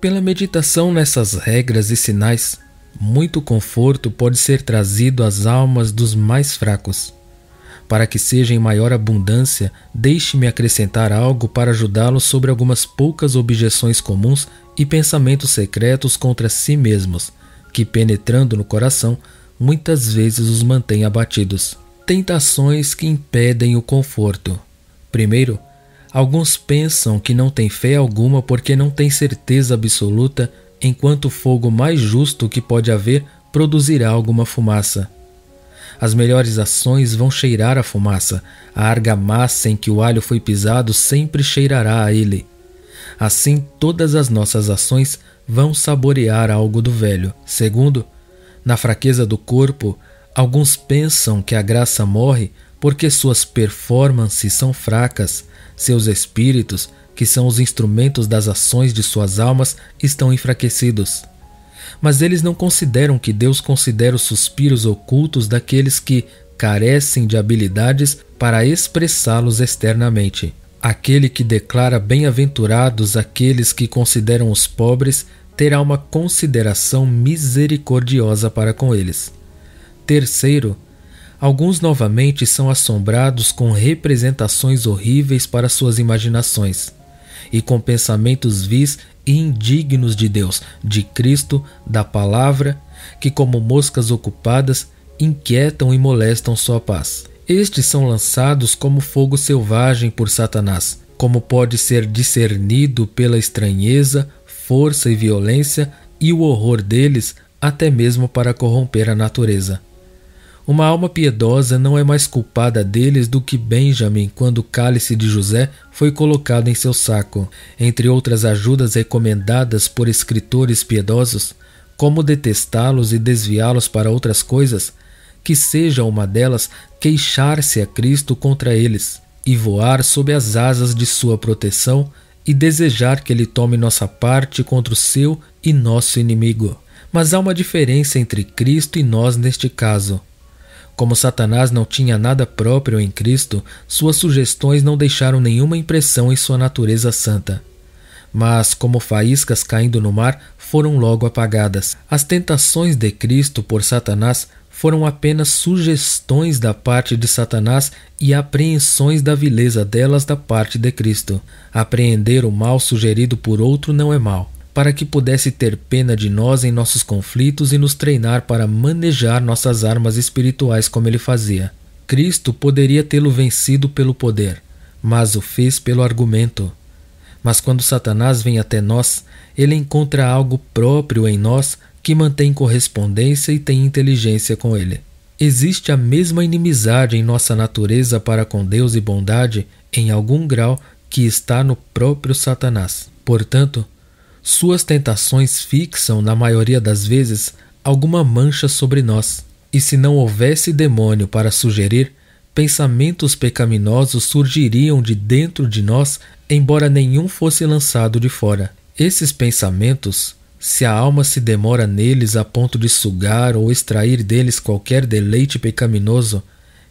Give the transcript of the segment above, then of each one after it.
Pela meditação nessas regras e sinais, muito conforto pode ser trazido às almas dos mais fracos. Para que seja em maior abundância, deixe-me acrescentar algo para ajudá-los sobre algumas poucas objeções comuns e pensamentos secretos contra si mesmos, que penetrando no coração, muitas vezes os mantém abatidos. Tentações que impedem o conforto. Primeiro, Alguns pensam que não têm fé alguma porque não têm certeza absoluta enquanto o fogo mais justo que pode haver produzirá alguma fumaça. As melhores ações vão cheirar a fumaça, a argamassa em que o alho foi pisado sempre cheirará a ele. Assim, todas as nossas ações vão saborear algo do velho. Segundo, na fraqueza do corpo, alguns pensam que a graça morre porque suas performances são fracas, seus espíritos, que são os instrumentos das ações de suas almas, estão enfraquecidos. Mas eles não consideram que Deus considera os suspiros ocultos daqueles que carecem de habilidades para expressá-los externamente. Aquele que declara bem-aventurados aqueles que consideram os pobres terá uma consideração misericordiosa para com eles. Terceiro, Alguns novamente são assombrados com representações horríveis para suas imaginações e com pensamentos vis e indignos de Deus, de Cristo, da palavra, que como moscas ocupadas inquietam e molestam sua paz. Estes são lançados como fogo selvagem por Satanás, como pode ser discernido pela estranheza, força e violência e o horror deles até mesmo para corromper a natureza. Uma alma piedosa não é mais culpada deles do que Benjamin quando o cálice de José foi colocado em seu saco. Entre outras ajudas recomendadas por escritores piedosos, como detestá-los e desviá-los para outras coisas, que seja uma delas queixar-se a Cristo contra eles e voar sob as asas de sua proteção e desejar que ele tome nossa parte contra o seu e nosso inimigo. Mas há uma diferença entre Cristo e nós neste caso. Como Satanás não tinha nada próprio em Cristo, suas sugestões não deixaram nenhuma impressão em sua natureza santa. Mas, como faíscas caindo no mar, foram logo apagadas. As tentações de Cristo por Satanás foram apenas sugestões da parte de Satanás e apreensões da vileza delas da parte de Cristo. Apreender o mal sugerido por outro não é mal, para que pudesse ter pena de nós em nossos conflitos e nos treinar para manejar nossas armas espirituais como ele fazia. Cristo poderia tê-lo vencido pelo poder, mas o fez pelo argumento. Mas quando Satanás vem até nós, ele encontra algo próprio em nós que mantém correspondência e tem inteligência com ele. Existe a mesma inimizade em nossa natureza para com Deus e bondade, em algum grau, que está no próprio Satanás. Portanto, suas tentações fixam, na maioria das vezes, alguma mancha sobre nós, e se não houvesse demônio para sugerir, pensamentos pecaminosos surgiriam de dentro de nós, embora nenhum fosse lançado de fora. Esses pensamentos, se a alma se demora neles a ponto de sugar ou extrair deles qualquer deleite pecaminoso,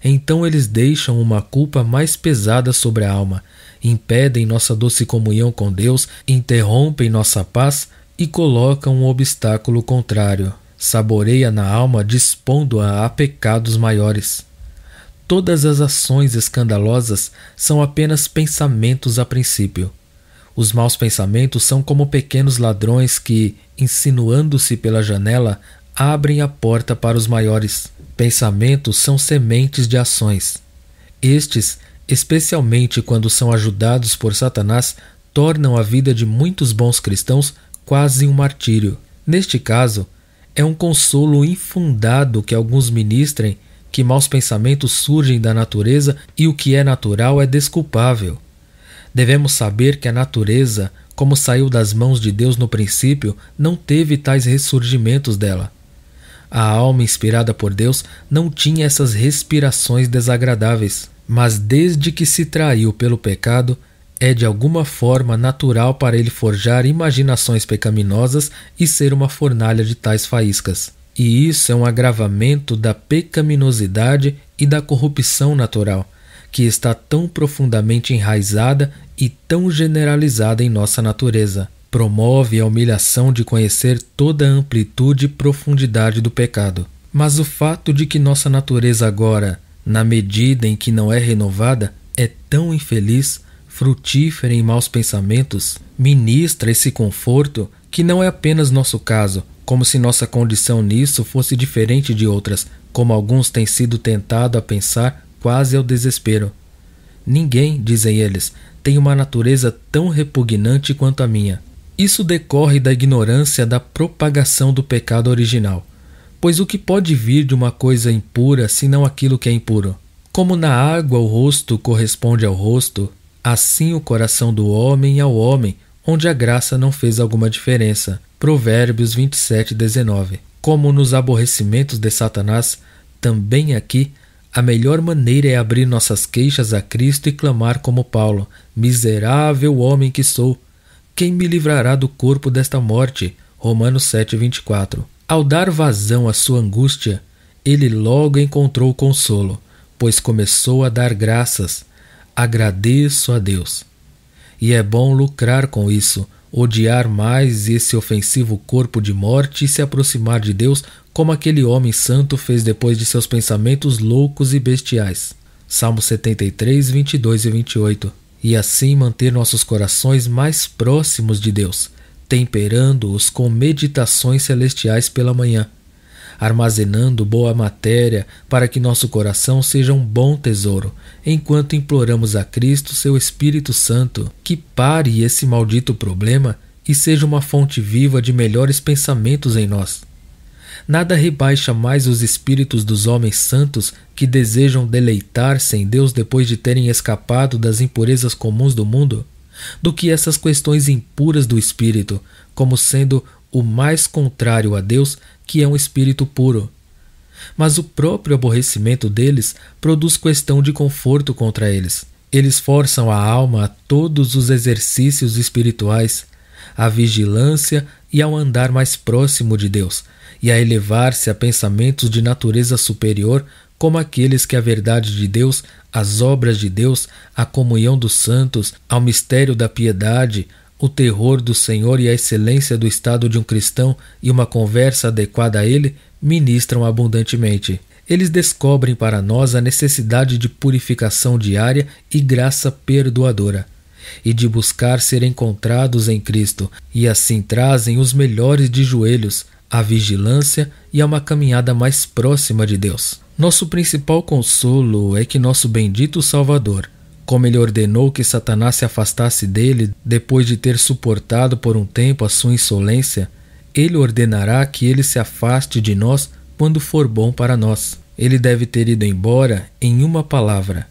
então eles deixam uma culpa mais pesada sobre a alma impedem nossa doce comunhão com Deus, interrompem nossa paz e colocam um obstáculo contrário. Saboreia na alma, dispondo-a a pecados maiores. Todas as ações escandalosas são apenas pensamentos a princípio. Os maus pensamentos são como pequenos ladrões que, insinuando-se pela janela, abrem a porta para os maiores. Pensamentos são sementes de ações. Estes especialmente quando são ajudados por Satanás, tornam a vida de muitos bons cristãos quase um martírio. Neste caso, é um consolo infundado que alguns ministrem que maus pensamentos surgem da natureza e o que é natural é desculpável. Devemos saber que a natureza, como saiu das mãos de Deus no princípio, não teve tais ressurgimentos dela. A alma inspirada por Deus não tinha essas respirações desagradáveis, mas desde que se traiu pelo pecado, é de alguma forma natural para ele forjar imaginações pecaminosas e ser uma fornalha de tais faíscas. E isso é um agravamento da pecaminosidade e da corrupção natural, que está tão profundamente enraizada e tão generalizada em nossa natureza promove a humilhação de conhecer toda a amplitude e profundidade do pecado. Mas o fato de que nossa natureza agora, na medida em que não é renovada, é tão infeliz, frutífera em maus pensamentos, ministra esse conforto que não é apenas nosso caso, como se nossa condição nisso fosse diferente de outras, como alguns têm sido tentado a pensar quase ao desespero. Ninguém, dizem eles, tem uma natureza tão repugnante quanto a minha. Isso decorre da ignorância da propagação do pecado original. Pois o que pode vir de uma coisa impura senão aquilo que é impuro? Como na água o rosto corresponde ao rosto, assim o coração do homem ao homem, onde a graça não fez alguma diferença. Provérbios 27, 19. Como nos aborrecimentos de Satanás, também aqui, a melhor maneira é abrir nossas queixas a Cristo e clamar como Paulo: Miserável homem que sou! Quem me livrará do corpo desta morte? Romanos 7:24. Ao dar vazão à sua angústia, ele logo encontrou consolo, pois começou a dar graças. Agradeço a Deus. E é bom lucrar com isso, odiar mais esse ofensivo corpo de morte e se aproximar de Deus, como aquele homem santo fez depois de seus pensamentos loucos e bestiais. Salmo 73, 22 e 28 e assim manter nossos corações mais próximos de Deus, temperando-os com meditações celestiais pela manhã, armazenando boa matéria para que nosso coração seja um bom tesouro, enquanto imploramos a Cristo, seu Espírito Santo, que pare esse maldito problema e seja uma fonte viva de melhores pensamentos em nós. Nada rebaixa mais os espíritos dos homens santos que desejam deleitar-se em Deus depois de terem escapado das impurezas comuns do mundo do que essas questões impuras do espírito, como sendo o mais contrário a Deus, que é um espírito puro. Mas o próprio aborrecimento deles produz questão de conforto contra eles. Eles forçam a alma a todos os exercícios espirituais, à vigilância e ao andar mais próximo de Deus, e a elevar-se a pensamentos de natureza superior, como aqueles que a verdade de Deus, as obras de Deus, a comunhão dos santos, ao mistério da piedade, o terror do Senhor e a excelência do estado de um cristão e uma conversa adequada a ele ministram abundantemente. Eles descobrem para nós a necessidade de purificação diária e graça perdoadora, e de buscar ser encontrados em Cristo, e assim trazem os melhores de joelhos, à vigilância e a uma caminhada mais próxima de Deus. Nosso principal consolo é que nosso bendito Salvador, como ele ordenou que Satanás se afastasse dele depois de ter suportado por um tempo a sua insolência, ele ordenará que ele se afaste de nós quando for bom para nós. Ele deve ter ido embora em uma palavra.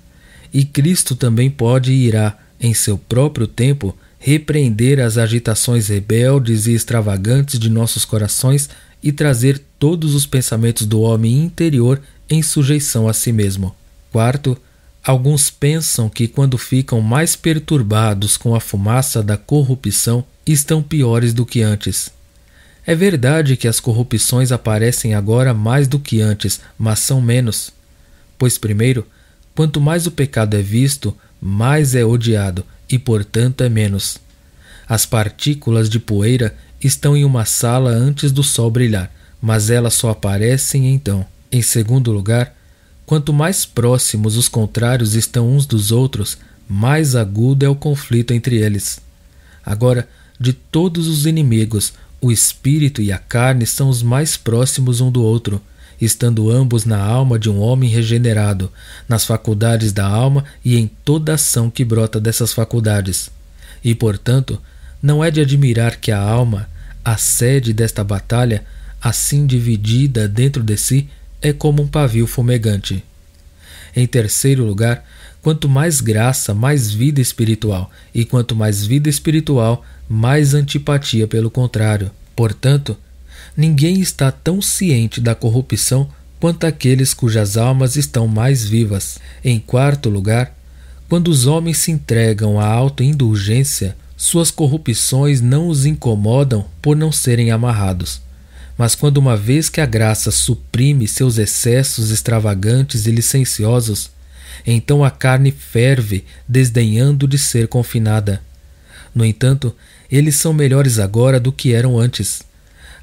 E Cristo também pode e irá, em seu próprio tempo, repreender as agitações rebeldes e extravagantes de nossos corações e trazer todos os pensamentos do homem interior em sujeição a si mesmo. Quarto, alguns pensam que quando ficam mais perturbados com a fumaça da corrupção, estão piores do que antes. É verdade que as corrupções aparecem agora mais do que antes, mas são menos. Pois, primeiro, quanto mais o pecado é visto, mais é odiado, e, portanto, é menos. As partículas de poeira estão em uma sala antes do sol brilhar, mas elas só aparecem então. Em segundo lugar, quanto mais próximos os contrários estão uns dos outros, mais agudo é o conflito entre eles. Agora, de todos os inimigos, o espírito e a carne são os mais próximos um do outro estando ambos na alma de um homem regenerado, nas faculdades da alma e em toda ação que brota dessas faculdades. E, portanto, não é de admirar que a alma, a sede desta batalha, assim dividida dentro de si, é como um pavio fumegante. Em terceiro lugar, quanto mais graça, mais vida espiritual, e quanto mais vida espiritual, mais antipatia pelo contrário. Portanto, ninguém está tão ciente da corrupção quanto aqueles cujas almas estão mais vivas. Em quarto lugar, quando os homens se entregam à autoindulgência, suas corrupções não os incomodam por não serem amarrados. Mas quando uma vez que a graça suprime seus excessos extravagantes e licenciosos, então a carne ferve, desdenhando de ser confinada. No entanto, eles são melhores agora do que eram antes.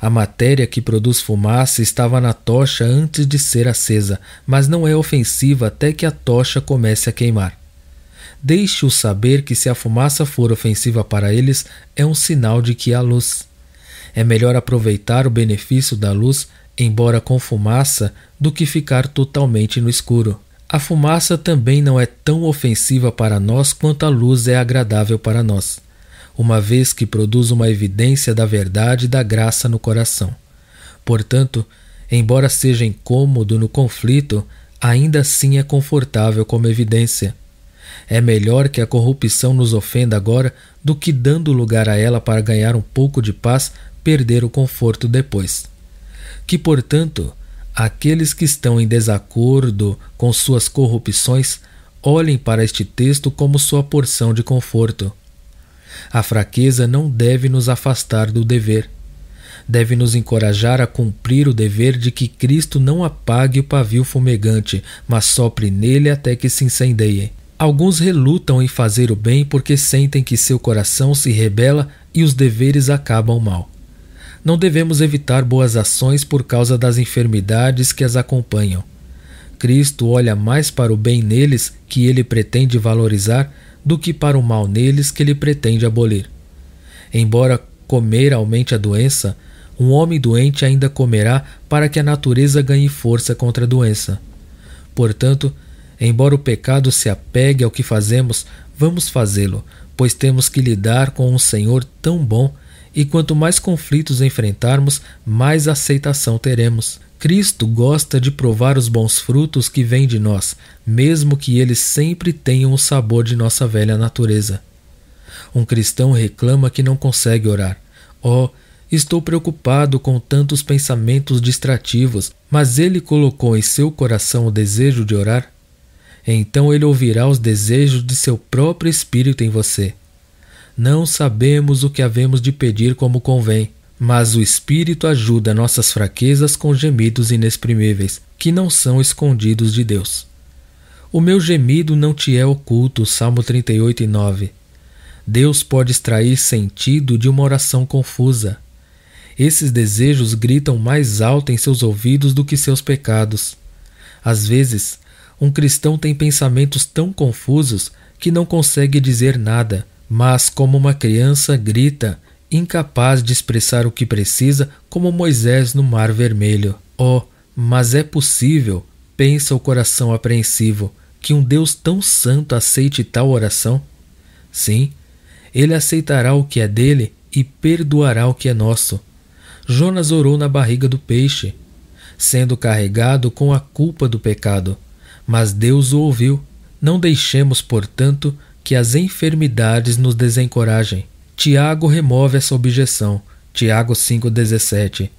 A matéria que produz fumaça estava na tocha antes de ser acesa, mas não é ofensiva até que a tocha comece a queimar. Deixe-os saber que se a fumaça for ofensiva para eles, é um sinal de que há luz. É melhor aproveitar o benefício da luz, embora com fumaça, do que ficar totalmente no escuro. A fumaça também não é tão ofensiva para nós quanto a luz é agradável para nós uma vez que produz uma evidência da verdade e da graça no coração. Portanto, embora seja incômodo no conflito, ainda assim é confortável como evidência. É melhor que a corrupção nos ofenda agora do que, dando lugar a ela para ganhar um pouco de paz, perder o conforto depois. Que, portanto, aqueles que estão em desacordo com suas corrupções olhem para este texto como sua porção de conforto. A fraqueza não deve nos afastar do dever. Deve nos encorajar a cumprir o dever de que Cristo não apague o pavio fumegante, mas sopre nele até que se incendeie. Alguns relutam em fazer o bem porque sentem que seu coração se rebela e os deveres acabam mal. Não devemos evitar boas ações por causa das enfermidades que as acompanham. Cristo olha mais para o bem neles que ele pretende valorizar do que para o mal neles que ele pretende abolir. Embora comer aumente a doença, um homem doente ainda comerá para que a natureza ganhe força contra a doença. Portanto, embora o pecado se apegue ao que fazemos, vamos fazê-lo, pois temos que lidar com um Senhor tão bom, e quanto mais conflitos enfrentarmos, mais aceitação teremos. Cristo gosta de provar os bons frutos que vêm de nós, mesmo que eles sempre tenham o sabor de nossa velha natureza. Um cristão reclama que não consegue orar. Oh, estou preocupado com tantos pensamentos distrativos, mas ele colocou em seu coração o desejo de orar? Então ele ouvirá os desejos de seu próprio espírito em você. Não sabemos o que havemos de pedir como convém, mas o Espírito ajuda nossas fraquezas com gemidos inexprimíveis, que não são escondidos de Deus. O meu gemido não te é oculto. Salmo 38 e 9. Deus pode extrair sentido de uma oração confusa. Esses desejos gritam mais alto em seus ouvidos do que seus pecados. Às vezes, um cristão tem pensamentos tão confusos que não consegue dizer nada, mas, como uma criança grita, incapaz de expressar o que precisa, como Moisés no Mar Vermelho. Oh, mas é possível, pensa o coração apreensivo, que um Deus tão santo aceite tal oração? Sim, ele aceitará o que é dele e perdoará o que é nosso. Jonas orou na barriga do peixe, sendo carregado com a culpa do pecado. Mas Deus o ouviu. Não deixemos, portanto, que as enfermidades nos desencorajem. Tiago remove essa objeção. Tiago 5,17.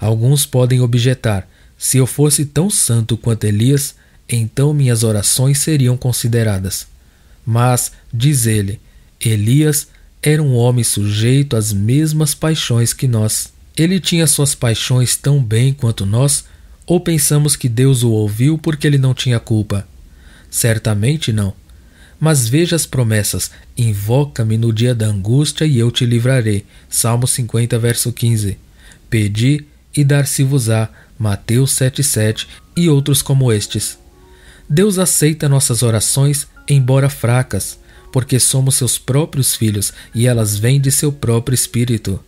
Alguns podem objetar: se eu fosse tão santo quanto Elias, então minhas orações seriam consideradas. Mas, diz ele, Elias era um homem sujeito às mesmas paixões que nós. Ele tinha suas paixões tão bem quanto nós, ou pensamos que Deus o ouviu porque ele não tinha culpa? Certamente não. Mas veja as promessas: invoca-me no dia da angústia e eu te livrarei. Salmo 50, verso 15. Pedi e dar-se-vos-á. Mateus 7,7 e outros como estes. Deus aceita nossas orações, embora fracas, porque somos seus próprios filhos e elas vêm de seu próprio espírito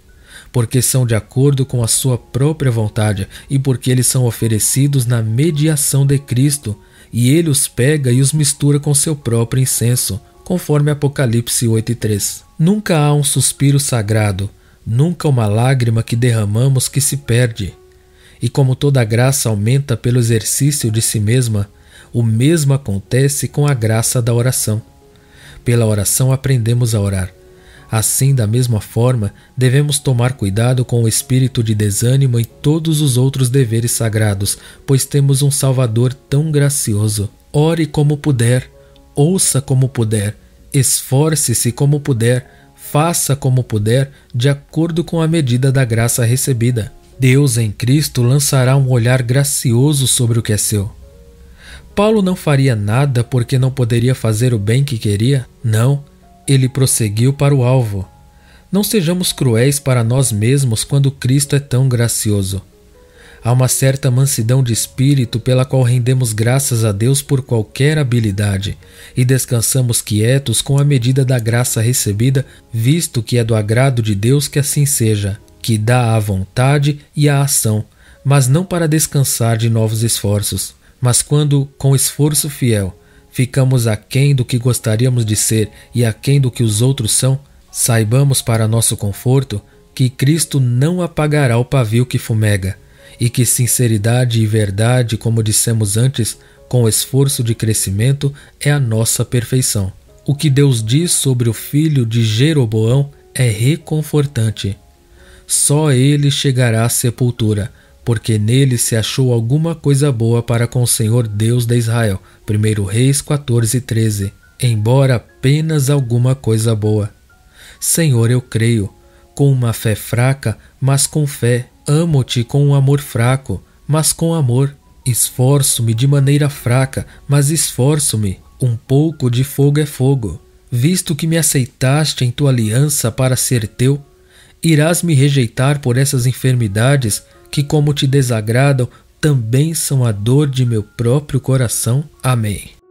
porque são de acordo com a sua própria vontade e porque eles são oferecidos na mediação de Cristo, e ele os pega e os mistura com seu próprio incenso, conforme Apocalipse 8:3. Nunca há um suspiro sagrado, nunca uma lágrima que derramamos que se perde. E como toda graça aumenta pelo exercício de si mesma, o mesmo acontece com a graça da oração. Pela oração aprendemos a orar. Assim, da mesma forma, devemos tomar cuidado com o espírito de desânimo e todos os outros deveres sagrados, pois temos um Salvador tão gracioso. Ore como puder, ouça como puder, esforce-se como puder, faça como puder, de acordo com a medida da graça recebida. Deus em Cristo lançará um olhar gracioso sobre o que é seu. Paulo não faria nada porque não poderia fazer o bem que queria? Não. Ele prosseguiu para o alvo. Não sejamos cruéis para nós mesmos quando Cristo é tão gracioso. Há uma certa mansidão de espírito pela qual rendemos graças a Deus por qualquer habilidade e descansamos quietos com a medida da graça recebida, visto que é do agrado de Deus que assim seja, que dá a vontade e a ação, mas não para descansar de novos esforços, mas quando, com esforço fiel, ficamos aquém do que gostaríamos de ser e aquém do que os outros são, saibamos para nosso conforto que Cristo não apagará o pavio que fumega, e que sinceridade e verdade, como dissemos antes, com esforço de crescimento, é a nossa perfeição. O que Deus diz sobre o filho de Jeroboão é reconfortante. Só ele chegará à sepultura, porque nele se achou alguma coisa boa para com o Senhor Deus de Israel. 1 Reis 14, 13. Embora apenas alguma coisa boa. Senhor, eu creio, com uma fé fraca, mas com fé. Amo-te com um amor fraco, mas com amor. Esforço-me de maneira fraca, mas esforço-me. Um pouco de fogo é fogo. Visto que me aceitaste em tua aliança para ser teu, irás me rejeitar por essas enfermidades que, como te desagradam, também são a dor de meu próprio coração. Amém.